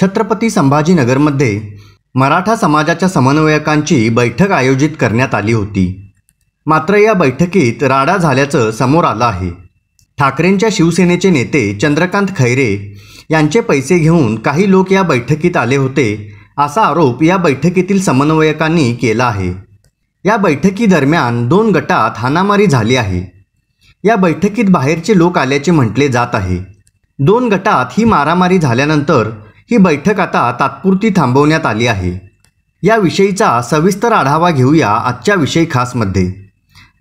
छत्रपती संभाजीनगरमध्ये मराठा समाजाच्या समन्वयकांची बैठक आयोजित करण्यात आली होती मात्र या बैठकीत राडा झाल्याचं समोर आलं आहे ठाकरेंच्या शिवसेनेचे नेते चंद्रकांत खैरे यांचे पैसे घेऊन काही लोक या बैठकीत आले होते असा आरोप या बैठकीतील समन्वयकांनी केला आहे या बैठकीदरम्यान दोन गटात हानामारी झाली आहे या बैठकीत बाहेरचे लोक आल्याचे म्हटले जात आहे दोन गटात ही मारामारी झाल्यानंतर ही बैठक आता तात्पुरती थांबवण्यात आली आहे याविषयीचा सविस्तर आढावा घेऊया आजच्या विषय खासमध्ये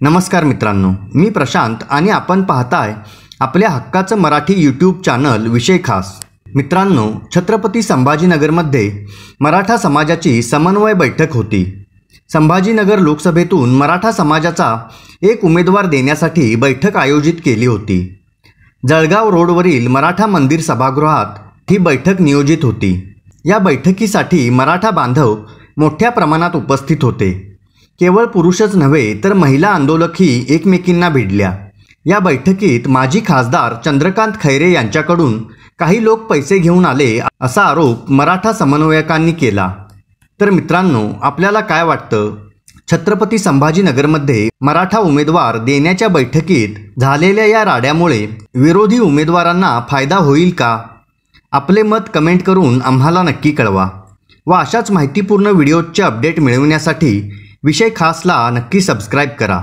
नमस्कार मित्रांनो मी प्रशांत आणि आपण पाहताय आपल्या हक्काचं मराठी यूट्यूब चॅनल विषय खास मित्रांनो छत्रपती संभाजीनगरमध्ये मराठा समाजाची समन्वय बैठक होती संभाजीनगर लोकसभेतून मराठा समाजाचा एक उमेदवार देण्यासाठी बैठक आयोजित केली होती जळगाव रोडवरील मराठा मंदिर सभागृहात ही बैठक नियोजित होती या बैठकीसाठी मराठा बांधव मोठ्या प्रमाणात उपस्थित होते केवळ पुरुषच नव्हे तर महिला आंदोलकही एकमेकींना भिडल्या या बैठकीत माजी खासदार चंद्रकांत खैरे यांच्याकडून काही लोक पैसे घेऊन आले असा आरोप मराठा समन्वयकांनी केला तर मित्रांनो आपल्याला काय वाटतं छत्रपती संभाजीनगरमध्ये मराठा उमेदवार देण्याच्या बैठकीत झालेल्या या राड्यामुळे विरोधी उमेदवारांना फायदा होईल का आपले मत कमेंट करून आम्हाला नक्की कळवा व अशाच माहितीपूर्ण व्हिडिओजचे अपडेट मिळवण्यासाठी विषय खासला नक्की सबस्क्राईब करा